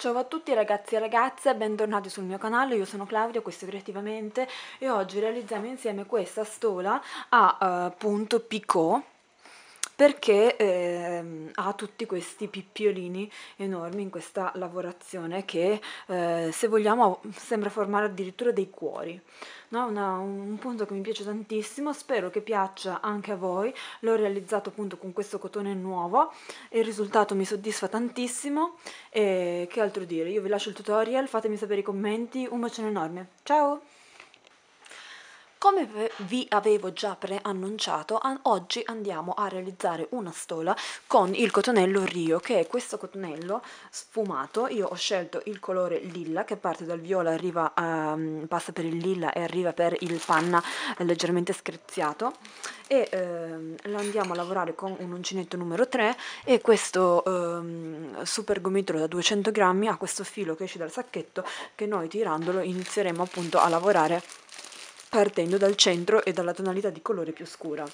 Ciao a tutti ragazzi e ragazze, bentornati sul mio canale, io sono Claudia, questo è Creativamente e oggi realizziamo insieme questa stola a eh, punto picot perché eh, ha tutti questi pippiolini enormi in questa lavorazione che eh, se vogliamo sembra formare addirittura dei cuori. No? Una, un punto che mi piace tantissimo, spero che piaccia anche a voi, l'ho realizzato appunto con questo cotone nuovo, il risultato mi soddisfa tantissimo e che altro dire, io vi lascio il tutorial, fatemi sapere i commenti, un bacione enorme, ciao! Come vi avevo già preannunciato, an oggi andiamo a realizzare una stola con il cotonello Rio, che è questo cotonello sfumato. Io ho scelto il colore lilla, che parte dal viola, arriva, um, passa per il lilla e arriva per il panna eh, leggermente screziato. E um, lo andiamo a lavorare con un uncinetto numero 3 e questo um, ehm, super gomitolo da 200 grammi ha questo filo che esce dal sacchetto che noi tirandolo inizieremo appunto a lavorare partendo dal centro e dalla tonalità di colore più scura.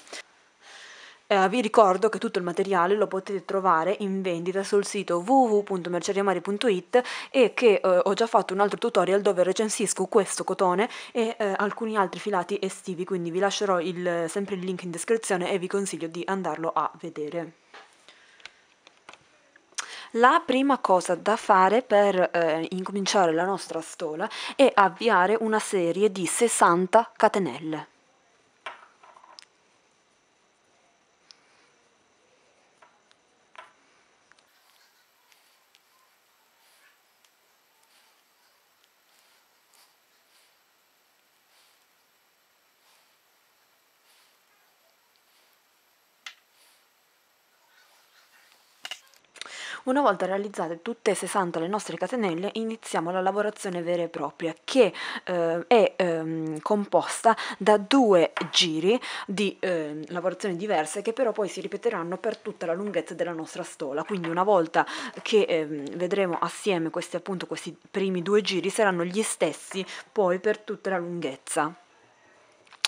Eh, vi ricordo che tutto il materiale lo potete trovare in vendita sul sito www.merceriamari.it e che eh, ho già fatto un altro tutorial dove recensisco questo cotone e eh, alcuni altri filati estivi, quindi vi lascerò il, sempre il link in descrizione e vi consiglio di andarlo a vedere. La prima cosa da fare per eh, incominciare la nostra stola è avviare una serie di 60 catenelle. Una volta realizzate tutte e 60 le nostre catenelle iniziamo la lavorazione vera e propria che eh, è ehm, composta da due giri di eh, lavorazioni diverse che però poi si ripeteranno per tutta la lunghezza della nostra stola. Quindi una volta che ehm, vedremo assieme questi appunto questi primi due giri saranno gli stessi poi per tutta la lunghezza.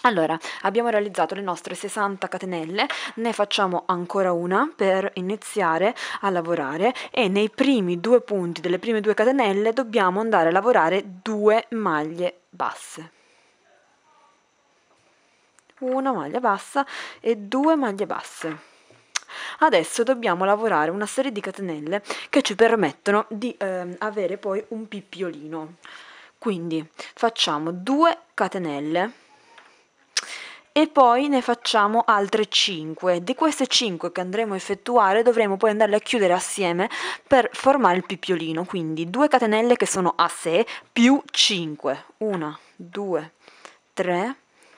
Allora, abbiamo realizzato le nostre 60 catenelle, ne facciamo ancora una per iniziare a lavorare e nei primi due punti delle prime due catenelle dobbiamo andare a lavorare due maglie basse. Una maglia bassa e due maglie basse. Adesso dobbiamo lavorare una serie di catenelle che ci permettono di eh, avere poi un pippiolino. Quindi facciamo 2 catenelle e poi ne facciamo altre 5. Di queste 5 che andremo a effettuare dovremo poi andarle a chiudere assieme per formare il pippiolino, quindi 2 catenelle che sono a sé più 5. 1, 2, 3,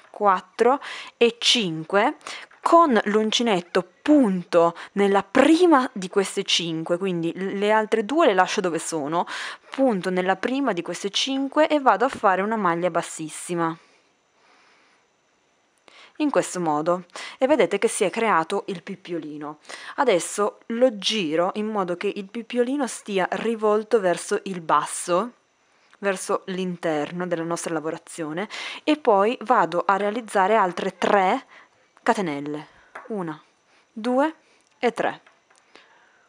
4 e 5 con l'uncinetto punto nella prima di queste 5, quindi le altre due le lascio dove sono, punto nella prima di queste 5 e vado a fare una maglia bassissima in questo modo e vedete che si è creato il pippiolino. Adesso lo giro in modo che il pippiolino stia rivolto verso il basso verso l'interno della nostra lavorazione e poi vado a realizzare altre tre catenelle una, due e tre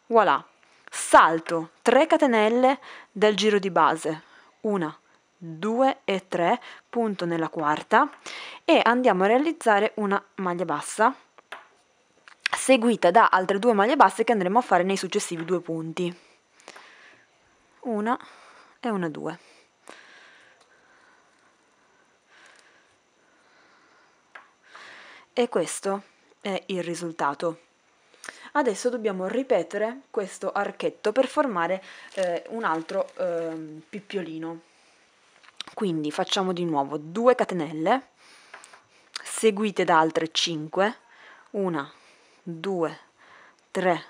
voilà salto 3 catenelle del giro di base una, 2 e 3 punto nella quarta e andiamo a realizzare una maglia bassa seguita da altre due maglie basse che andremo a fare nei successivi due punti una e una 2 e questo è il risultato adesso dobbiamo ripetere questo archetto per formare eh, un altro eh, pippiolino quindi facciamo di nuovo 2 catenelle seguite da altre 5, 1, 2, 3,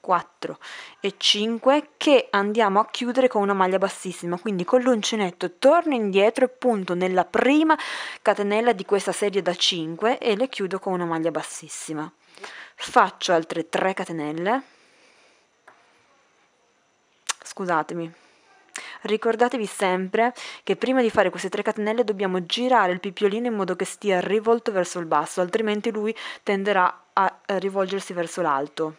4 e 5 che andiamo a chiudere con una maglia bassissima quindi con l'uncinetto torno indietro e punto nella prima catenella di questa serie da 5 e le chiudo con una maglia bassissima faccio altre 3 catenelle scusatemi Ricordatevi sempre che prima di fare queste tre catenelle dobbiamo girare il pippiolino in modo che stia rivolto verso il basso, altrimenti lui tenderà a eh, rivolgersi verso l'alto.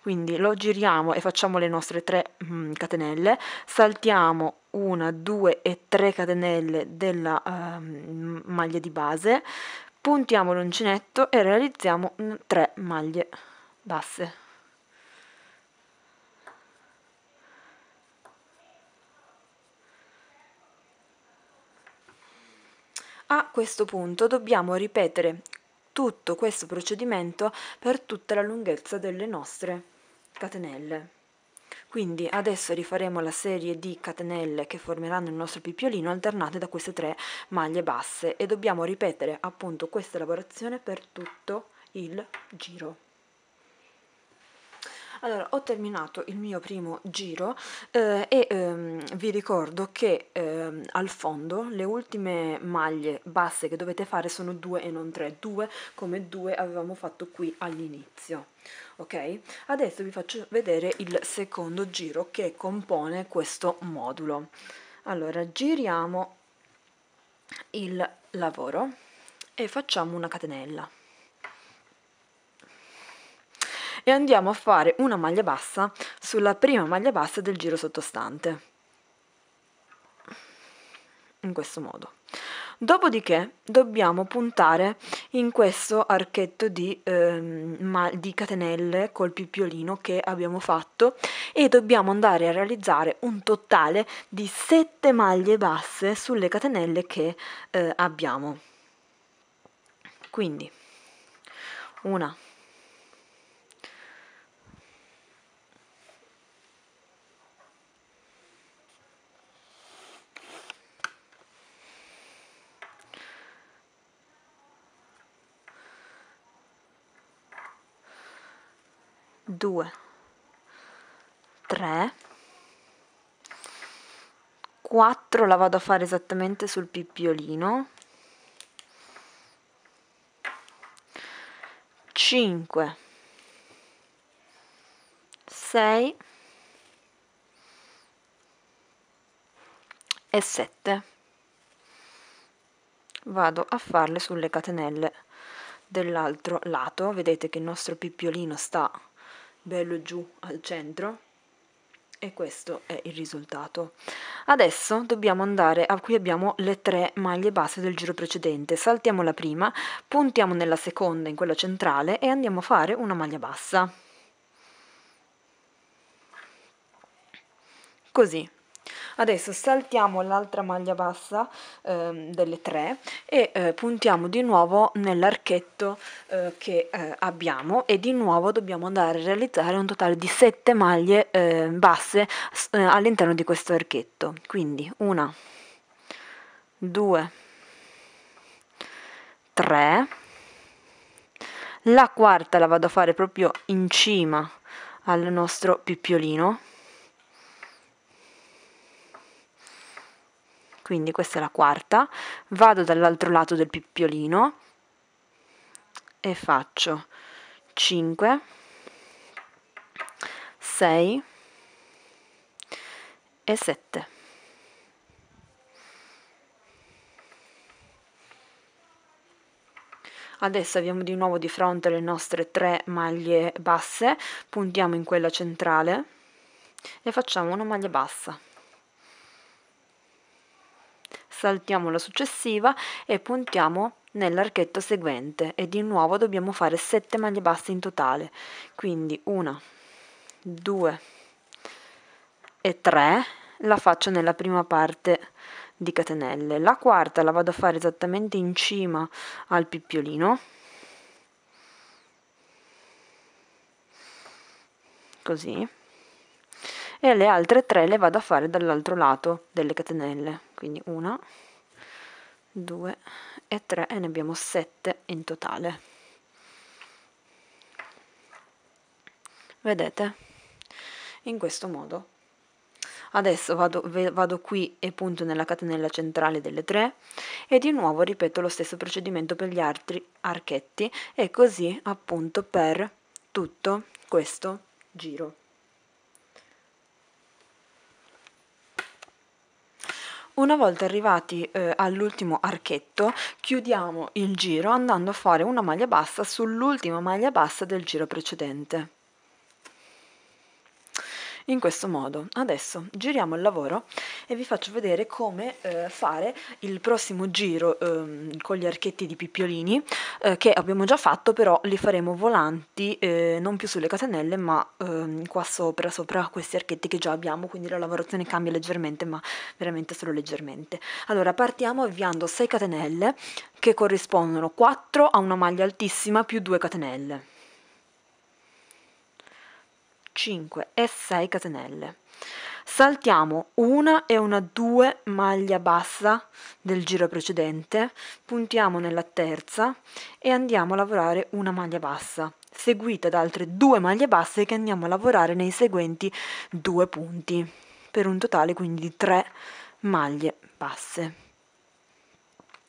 Quindi lo giriamo e facciamo le nostre tre mm, catenelle, saltiamo una, due e tre catenelle della uh, maglia di base, puntiamo l'uncinetto e realizziamo 3 mm, maglie basse. A questo punto dobbiamo ripetere tutto questo procedimento per tutta la lunghezza delle nostre catenelle. Quindi adesso rifaremo la serie di catenelle che formeranno il nostro pippiolino alternate da queste tre maglie basse e dobbiamo ripetere appunto questa lavorazione per tutto il giro. Allora, ho terminato il mio primo giro eh, e ehm, vi ricordo che ehm, al fondo le ultime maglie basse che dovete fare sono due e non tre, due come due avevamo fatto qui all'inizio. Ok? Adesso vi faccio vedere il secondo giro che compone questo modulo. Allora, giriamo il lavoro e facciamo una catenella e andiamo a fare una maglia bassa sulla prima maglia bassa del giro sottostante in questo modo dopodiché dobbiamo puntare in questo archetto di, ehm, di catenelle col pippiolino che abbiamo fatto e dobbiamo andare a realizzare un totale di 7 maglie basse sulle catenelle che eh, abbiamo quindi una 2, 3, 4 la vado a fare esattamente sul pippiolino, 5, 6 e 7 vado a farle sulle catenelle dell'altro lato vedete che il nostro pippiolino sta bello giù al centro e questo è il risultato adesso dobbiamo andare a qui abbiamo le tre maglie basse del giro precedente saltiamo la prima puntiamo nella seconda in quella centrale e andiamo a fare una maglia bassa così Adesso saltiamo l'altra maglia bassa ehm, delle tre e eh, puntiamo di nuovo nell'archetto eh, che eh, abbiamo e di nuovo dobbiamo andare a realizzare un totale di 7 maglie ehm, basse eh, all'interno di questo archetto. Quindi una, due, tre. La quarta la vado a fare proprio in cima al nostro pippiolino quindi questa è la quarta, vado dall'altro lato del pippiolino e faccio 5, 6 e 7. Adesso abbiamo di nuovo di fronte le nostre tre maglie basse, puntiamo in quella centrale e facciamo una maglia bassa saltiamo la successiva e puntiamo nell'archetto seguente e di nuovo dobbiamo fare 7 maglie basse in totale quindi 1 2 e 3 la faccio nella prima parte di catenelle la quarta la vado a fare esattamente in cima al pippiolino così e le altre tre le vado a fare dall'altro lato delle catenelle quindi una, due e tre e ne abbiamo sette in totale. Vedete? In questo modo. Adesso vado, vado qui e punto nella catenella centrale delle tre e di nuovo ripeto lo stesso procedimento per gli altri archetti e così appunto per tutto questo giro. Una volta arrivati eh, all'ultimo archetto chiudiamo il giro andando a fare una maglia bassa sull'ultima maglia bassa del giro precedente in questo modo. Adesso giriamo il lavoro e vi faccio vedere come eh, fare il prossimo giro eh, con gli archetti di pippiolini eh, che abbiamo già fatto però li faremo volanti eh, non più sulle catenelle ma ehm, qua sopra, sopra questi archetti che già abbiamo quindi la lavorazione cambia leggermente ma veramente solo leggermente. Allora partiamo avviando 6 catenelle che corrispondono 4 a una maglia altissima più 2 catenelle 5 e 6 catenelle. Saltiamo una e una due maglia bassa del giro precedente, puntiamo nella terza e andiamo a lavorare una maglia bassa, seguita da altre due maglie basse che andiamo a lavorare nei seguenti due punti, per un totale quindi di 3 maglie basse.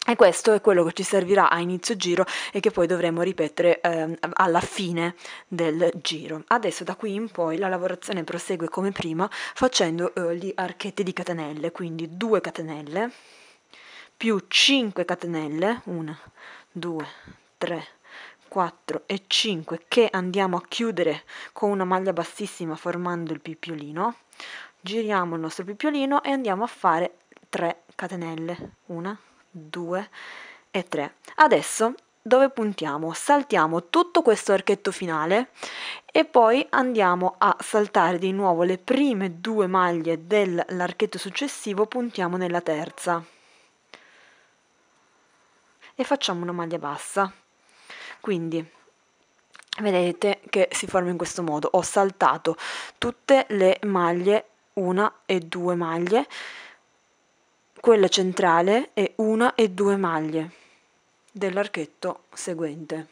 E questo è quello che ci servirà a inizio giro e che poi dovremo ripetere eh, alla fine del giro. Adesso da qui in poi la lavorazione prosegue come prima facendo eh, gli archetti di catenelle, quindi 2 catenelle più 5 catenelle, 1, 2, 3, 4 e 5 che andiamo a chiudere con una maglia bassissima formando il pippiolino, giriamo il nostro pippiolino e andiamo a fare 3 catenelle, 1, 2 e 3. Adesso dove puntiamo? Saltiamo tutto questo archetto finale e poi andiamo a saltare di nuovo le prime due maglie dell'archetto successivo, puntiamo nella terza e facciamo una maglia bassa. Quindi vedete che si forma in questo modo ho saltato tutte le maglie una e due maglie quella centrale e una e due maglie dell'archetto seguente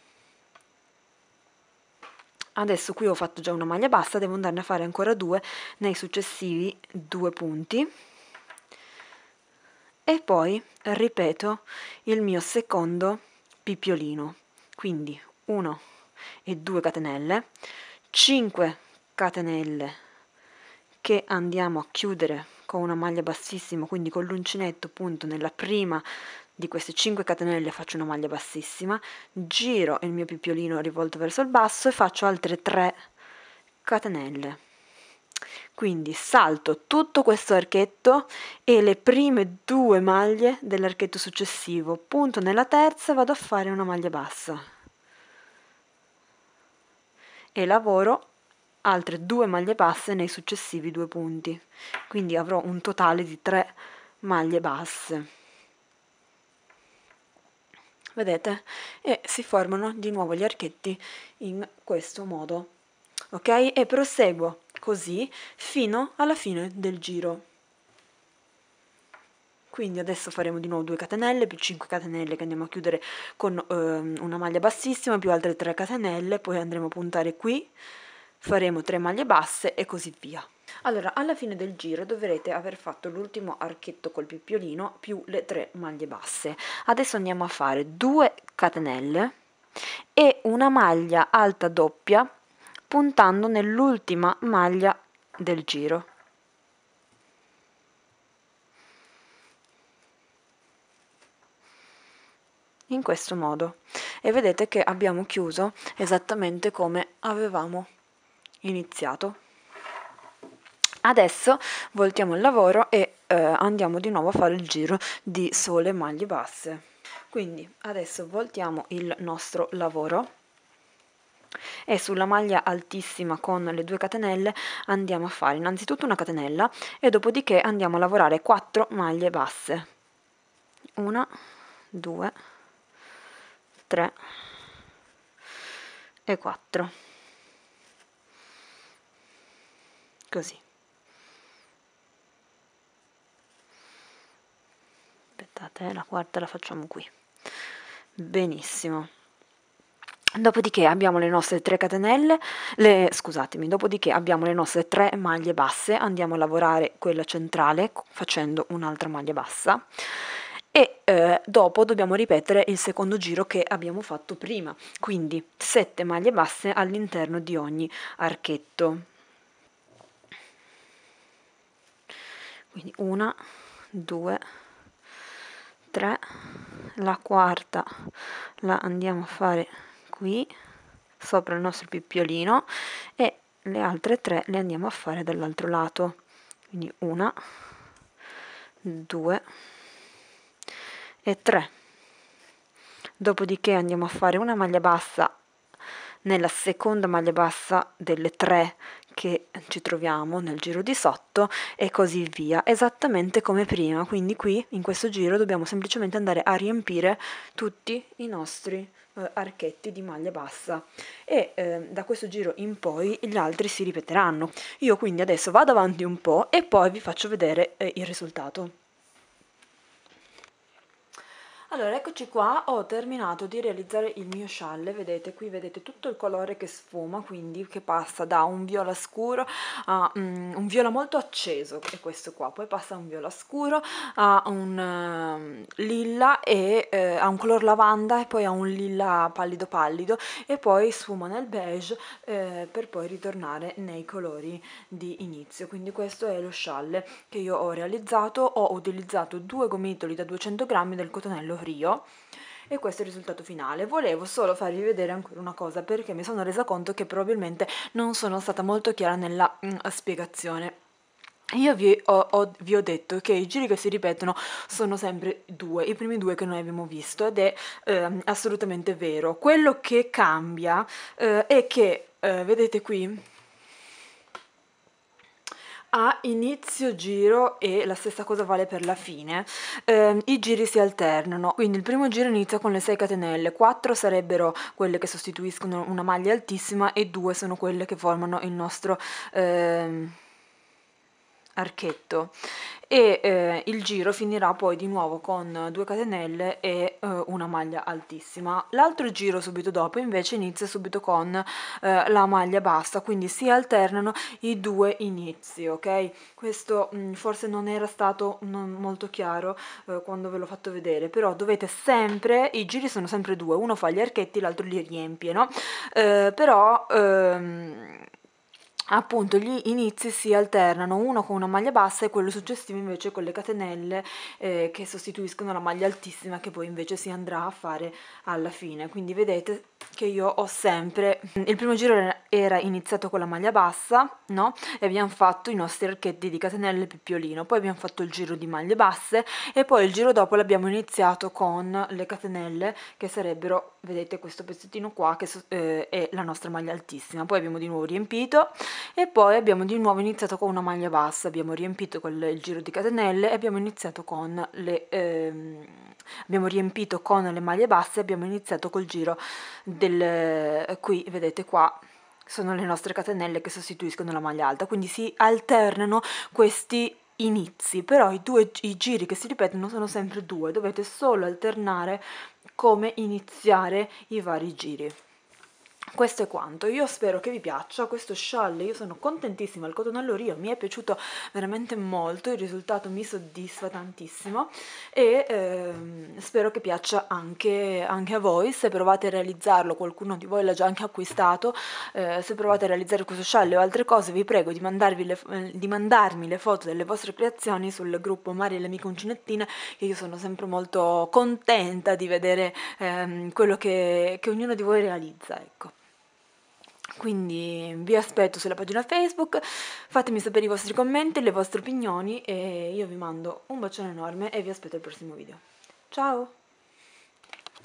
adesso qui ho fatto già una maglia bassa devo andarne a fare ancora due nei successivi due punti e poi ripeto il mio secondo pippiolino quindi 1 e 2 catenelle 5 catenelle che andiamo a chiudere con una maglia bassissima, quindi con l'uncinetto punto nella prima di queste 5 catenelle faccio una maglia bassissima, giro il mio pippiolino rivolto verso il basso e faccio altre 3 catenelle. Quindi salto tutto questo archetto e le prime due maglie dell'archetto successivo, punto nella terza vado a fare una maglia bassa e lavoro altre due maglie basse nei successivi due punti quindi avrò un totale di 3 maglie basse vedete e si formano di nuovo gli archetti in questo modo ok e proseguo così fino alla fine del giro quindi adesso faremo di nuovo 2 catenelle più 5 catenelle che andiamo a chiudere con eh, una maglia bassissima più altre 3 catenelle poi andremo a puntare qui faremo tre maglie basse e così via. Allora, alla fine del giro dovrete aver fatto l'ultimo archetto col pippiolino più le tre maglie basse. Adesso andiamo a fare 2 catenelle e una maglia alta doppia puntando nell'ultima maglia del giro. in questo modo e vedete che abbiamo chiuso esattamente come avevamo iniziato. Adesso voltiamo il lavoro e eh, andiamo di nuovo a fare il giro di sole maglie basse. Quindi adesso voltiamo il nostro lavoro e sulla maglia altissima con le due catenelle andiamo a fare innanzitutto una catenella e dopodiché andiamo a lavorare 4 maglie basse. 1, 2, 3 e 4. così. Aspettate, la quarta la facciamo qui. Benissimo. Dopodiché abbiamo le nostre tre catenelle, le, scusatemi, dopodiché abbiamo le nostre tre maglie basse, andiamo a lavorare quella centrale facendo un'altra maglia bassa e eh, dopo dobbiamo ripetere il secondo giro che abbiamo fatto prima, quindi 7 maglie basse all'interno di ogni archetto. quindi una, due, tre, la quarta la andiamo a fare qui sopra il nostro pippiolino e le altre tre le andiamo a fare dall'altro lato quindi una, due e tre dopodiché andiamo a fare una maglia bassa nella seconda maglia bassa delle tre che ci troviamo nel giro di sotto e così via, esattamente come prima, quindi qui in questo giro dobbiamo semplicemente andare a riempire tutti i nostri eh, archetti di maglia bassa e eh, da questo giro in poi gli altri si ripeteranno. Io quindi adesso vado avanti un po' e poi vi faccio vedere eh, il risultato. Allora, eccoci qua, ho terminato di realizzare il mio scialle, vedete, qui vedete tutto il colore che sfuma, quindi che passa da un viola scuro a um, un viola molto acceso, che è questo qua, poi passa da un viola scuro a un uh, lilla e uh, a un color lavanda e poi a un lilla pallido pallido e poi sfuma nel beige uh, per poi ritornare nei colori di inizio, quindi questo è lo scialle che io ho realizzato, ho utilizzato due gomitoli da 200 grammi del cotonello Rio e questo è il risultato finale. Volevo solo farvi vedere ancora una cosa perché mi sono resa conto che probabilmente non sono stata molto chiara nella mm, spiegazione. Io vi ho, ho, vi ho, detto che i giri che si ripetono sono sempre due, i primi due che noi abbiamo visto ed è eh, assolutamente vero. Quello che cambia eh, è che, eh, vedete qui, a inizio giro e la stessa cosa vale per la fine, ehm, i giri si alternano, quindi il primo giro inizia con le 6 catenelle, 4 sarebbero quelle che sostituiscono una maglia altissima e 2 sono quelle che formano il nostro... Ehm, archetto e eh, il giro finirà poi di nuovo con due catenelle e eh, una maglia altissima l'altro giro subito dopo invece inizia subito con eh, la maglia bassa quindi si alternano i due inizi ok questo mh, mm, forse non era stato non molto chiaro eh, quando ve l'ho fatto vedere però dovete sempre i giri sono sempre due uno fa gli archetti l'altro li riempie no eh, però ehm, appunto gli inizi si alternano uno con una maglia bassa e quello successivo invece con le catenelle eh, che sostituiscono la maglia altissima che poi invece si andrà a fare alla fine quindi vedete che io ho sempre il primo giro era iniziato con la maglia bassa no e abbiamo fatto i nostri archetti di catenelle pippiolino poi abbiamo fatto il giro di maglie basse e poi il giro dopo l'abbiamo iniziato con le catenelle che sarebbero vedete questo pezzettino qua che eh, è la nostra maglia altissima poi abbiamo di nuovo riempito e poi abbiamo di nuovo iniziato con una maglia bassa abbiamo riempito con il giro di catenelle e abbiamo iniziato con le ehm, abbiamo riempito con le maglie basse abbiamo iniziato col giro del qui vedete qua sono le nostre catenelle che sostituiscono la maglia alta quindi si alternano questi inizi, però i due i giri che si ripetono sono sempre due, dovete solo alternare come iniziare i vari giri questo è quanto, io spero che vi piaccia questo scialle, io sono contentissima, il cotonello Rio mi è piaciuto veramente molto, il risultato mi soddisfa tantissimo e ehm, spero che piaccia anche, anche, a voi, se provate a realizzarlo, qualcuno di voi l'ha già anche acquistato, eh, se provate a realizzare questo scialle o altre cose vi prego di, le, eh, di mandarmi le foto delle vostre creazioni sul gruppo Mari e l'amica uncinettina che io sono sempre molto contenta di vedere ehm, quello che, che ognuno di voi realizza, ecco. Quindi vi aspetto sulla pagina Facebook, fatemi sapere i vostri commenti, le vostre opinioni e io vi mando un bacione enorme e vi aspetto al prossimo video. Ciao!